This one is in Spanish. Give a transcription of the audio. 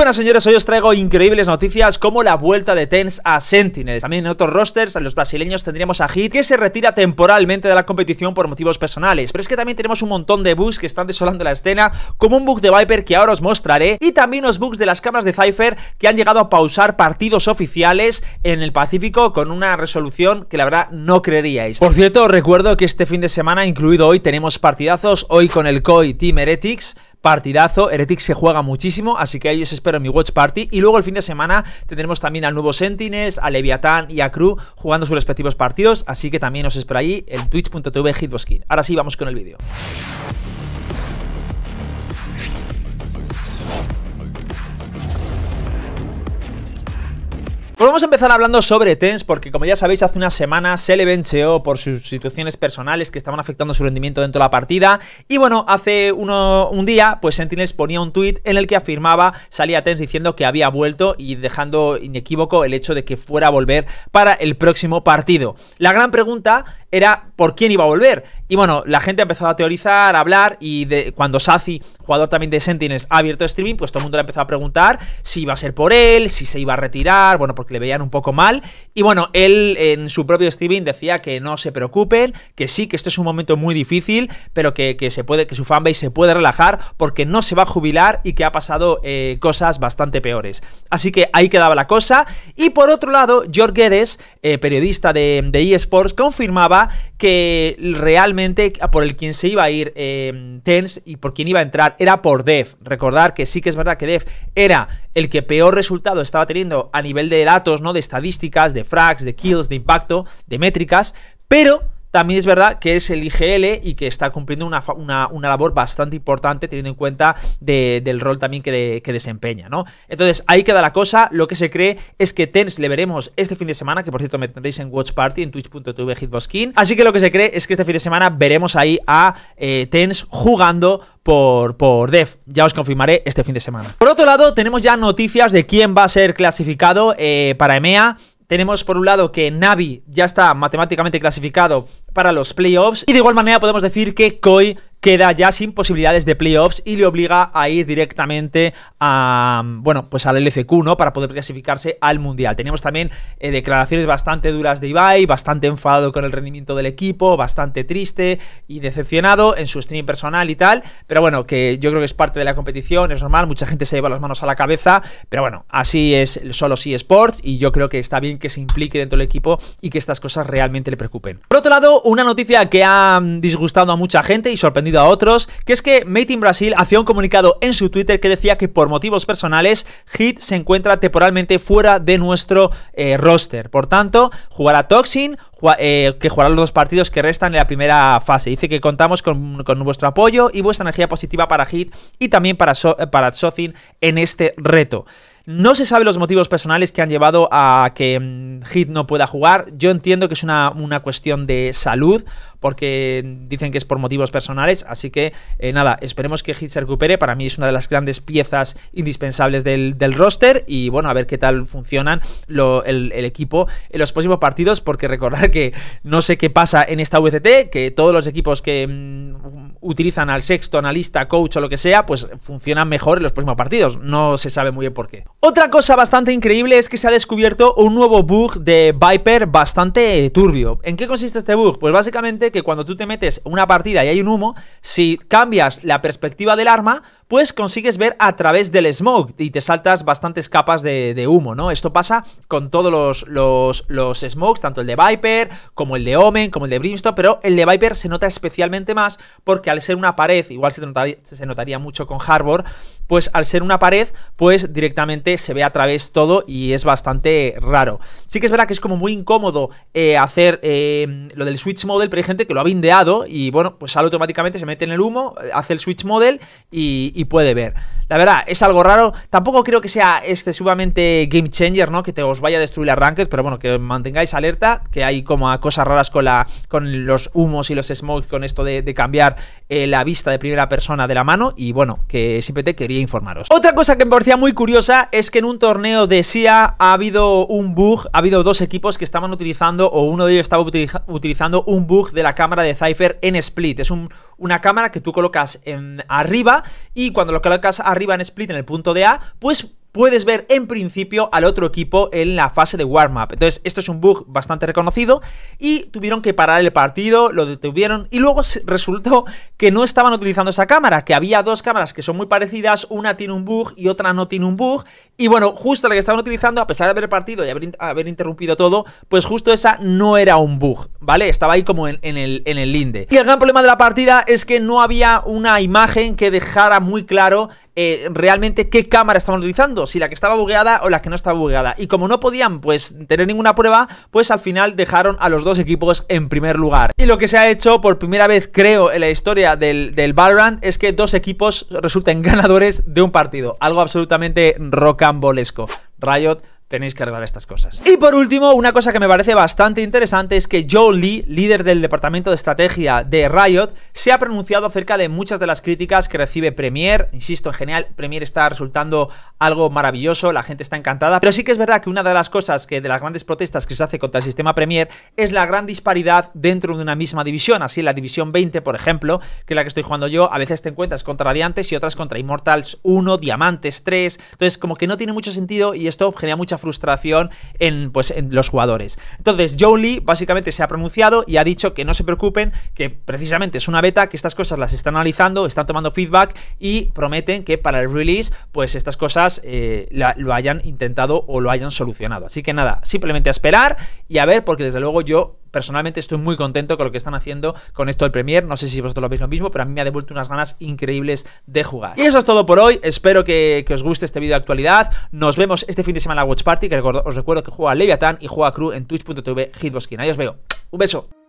buenas señores, hoy os traigo increíbles noticias como la vuelta de Tens a Sentinels. También en otros rosters, a los brasileños tendríamos a Hit, que se retira temporalmente de la competición por motivos personales. Pero es que también tenemos un montón de bugs que están desolando la escena, como un bug de Viper que ahora os mostraré, y también los bugs de las cámaras de Cypher que han llegado a pausar partidos oficiales en el Pacífico con una resolución que la verdad no creeríais. Por cierto, os recuerdo que este fin de semana, incluido hoy, tenemos partidazos, hoy con el COI Team Heretics, partidazo. Heretic se juega muchísimo, así que ahí os espero en mi Watch Party. Y luego el fin de semana tendremos también al nuevo Sentines, a Leviathan y a Crew jugando sus respectivos partidos, así que también os espero ahí en twitch.tv Hitboskin. Ahora sí, vamos con el vídeo. Vamos a empezar hablando sobre Tens, porque como ya sabéis, hace unas semanas se le vencheó por sus situaciones personales que estaban afectando su rendimiento dentro de la partida. Y bueno, hace uno, un día, pues Sentinels ponía un tuit en el que afirmaba, salía Tens diciendo que había vuelto y dejando inequívoco el hecho de que fuera a volver para el próximo partido. La gran pregunta era por quién iba a volver. Y bueno, la gente ha empezado a teorizar, a hablar, y de, cuando Sazi, jugador también de Sentinels, ha abierto streaming, pues todo el mundo le ha empezado a preguntar si iba a ser por él, si se iba a retirar, bueno, porque le veían un poco mal. Y bueno, él en su propio streaming decía que no se preocupen, que sí, que este es un momento muy difícil, pero que, se puede, que su fanbase se puede relajar porque no se va a jubilar y que ha pasado eh, cosas bastante peores. Así que ahí quedaba la cosa. Y por otro lado, George Guedes, eh, periodista de, eSports, confirmaba que realmente por el quien se iba a ir eh, Tens y por quien iba a entrar era por Dev. Recordar que sí que es verdad que Dev era el que peor resultado estaba teniendo a nivel de datos, ¿no? De estadísticas, de frags, de kills, de impacto, de métricas, pero también es verdad que es el IGL y que está cumpliendo una, labor bastante importante teniendo en cuenta del rol también que, desempeña, ¿no? Entonces ahí queda la cosa, lo que se cree es que TENS le veremos este fin de semana, que por cierto me tendréis en Watch Party en twitch.tv hitboxkin, así que lo que se cree es que este fin de semana veremos ahí a eh, TENS jugando por, por Dev. Ya os confirmaré este fin de semana. Por otro lado, tenemos ya noticias de quién va a ser clasificado eh, para EMEA tenemos por un lado que Navi ya está matemáticamente clasificado para los playoffs. Y de igual manera podemos decir que Koi queda ya sin posibilidades de playoffs y le obliga a ir directamente a, bueno, pues al LFQ, ¿no? Para poder clasificarse al Mundial. Tenemos también eh, declaraciones bastante duras de Ibai, bastante enfadado con el rendimiento del equipo, bastante triste y decepcionado en su stream personal y tal, pero bueno, que yo creo que es parte de la competición, es normal, mucha gente se lleva las manos a la cabeza, pero bueno, así es solo si Sports y yo creo que está bien que se implique dentro del equipo y que estas cosas realmente le preocupen. Por otro lado, una noticia que ha mm, disgustado a mucha gente y sorprendido a otros, que es que Made in Brasil hacía un comunicado en su Twitter que decía que por motivos personales Hit se encuentra temporalmente fuera de nuestro eh, roster. Por tanto, jugará Toxin, eh, que jugará los dos partidos que restan en la primera fase. Dice que contamos con, vuestro apoyo y vuestra energía positiva para Hit y también para, para en este reto. No se sabe los motivos personales que han llevado a que mm, Hit no pueda jugar. Yo entiendo que es una, cuestión de salud, porque mm, dicen que es por motivos personales. Así que eh, nada, esperemos que Hit se recupere. Para mí es una de las grandes piezas indispensables del, roster. Y bueno, a ver qué tal funcionan el, equipo en los próximos partidos. Porque recordar que no sé qué pasa en esta VCT, que todos los equipos que. Mm, utilizan al sexto analista, coach o lo que sea, pues funcionan mejor en los próximos partidos. No se sabe muy bien por qué. Otra cosa bastante increíble es que se ha descubierto un nuevo bug de Viper bastante turbio. ¿En qué consiste este bug? Pues básicamente que cuando tú te metes una partida y hay un humo, si cambias la perspectiva del arma, pues consigues ver a través del smoke y te saltas bastantes capas de, humo, ¿no? Esto pasa con todos los, los, los, smokes, tanto el de Viper, como el de Omen, como el de Brimstone, pero el de Viper se nota especialmente más porque al ser una pared, igual se notaría, mucho con Harbor, pues al ser una pared, pues directamente se ve a través todo y es bastante raro. Sí que es verdad que es como muy incómodo eh, hacer eh, lo del Switch Model, pero hay gente que lo ha bindeado y bueno, pues sale automáticamente, se mete en el humo, eh, hace el Switch Model y puede ver. La verdad, es algo raro. Tampoco creo que sea excesivamente game changer, ¿no? Que te os vaya a destruir la ranked, pero bueno, que mantengáis alerta, que hay como cosas raras con, la, con los humos y los smokes, con esto de, cambiar eh, la vista de primera persona de la mano. Y bueno, que siempre te quería informaros. Otra cosa que me parecía muy curiosa es que en un torneo de SIA ha habido un bug, ha habido dos equipos que estaban utilizando, o uno de ellos estaba utilizando un bug de la cámara de Cypher en Split. Es una cámara que tú colocas en, arriba y cuando lo colocas arriba en split en el punto de A, pues puedes ver en principio al otro equipo en la fase de warm-up. Entonces, esto es un bug bastante reconocido y tuvieron que parar el partido, lo detuvieron y luego resultó que no estaban utilizando esa cámara, que había dos cámaras que son muy parecidas, una tiene un bug y otra no tiene un bug, y bueno, justo la que estaban utilizando, a pesar de haber partido y haber, interrumpido todo, pues justo esa no era un bug, ¿vale? Estaba ahí como en, el, linde. Y el gran problema de la partida es que no había una imagen que dejara muy claro eh, realmente qué cámara estaban utilizando, si la que estaba bugueada o la que no estaba bugueada. Y como no podían pues tener ninguna prueba, pues al final dejaron a los dos equipos en primer lugar. Y lo que se ha hecho por primera vez creo en la historia del, del es que dos equipos resulten ganadores de un partido. Algo absolutamente rocambolesco. Riot tenéis que arreglar estas cosas. Y por último, una cosa que me parece bastante interesante es que Joe Lee, líder del departamento de estrategia de Riot, se ha pronunciado acerca de muchas de las críticas que recibe Premier, Insisto, en general, Premiere está resultando algo maravilloso, la gente está encantada, pero sí que es verdad que una de las cosas que de las grandes protestas que se hace contra el sistema Premier es la gran disparidad dentro de una misma división, así la división 20, por ejemplo, que es la que estoy jugando yo, a veces te encuentras contra Radiantes y otras contra Immortals 1, Diamantes 3, entonces como que no tiene mucho sentido y esto genera mucha frustración en, pues, en los jugadores. Entonces, Jolie Lee básicamente se ha pronunciado y ha dicho que no se preocupen, que precisamente es una beta, que estas cosas las están analizando, están tomando feedback y prometen que para el release, pues estas cosas eh, lo hayan intentado o lo hayan solucionado. Así que nada, simplemente a esperar y a ver, porque desde luego yo personalmente estoy muy contento con lo que están haciendo con esto del Premier. No sé si vosotros lo veis lo mismo, pero a mí me ha devuelto unas ganas increíbles de jugar. Y eso es todo por hoy. Espero que, os guste este vídeo de actualidad. Nos vemos este fin de semana en la Watch Party, que os recuerdo que juega Leviathan y juega Crew en twitch.tv hitboskin. Ahí os veo. Un beso.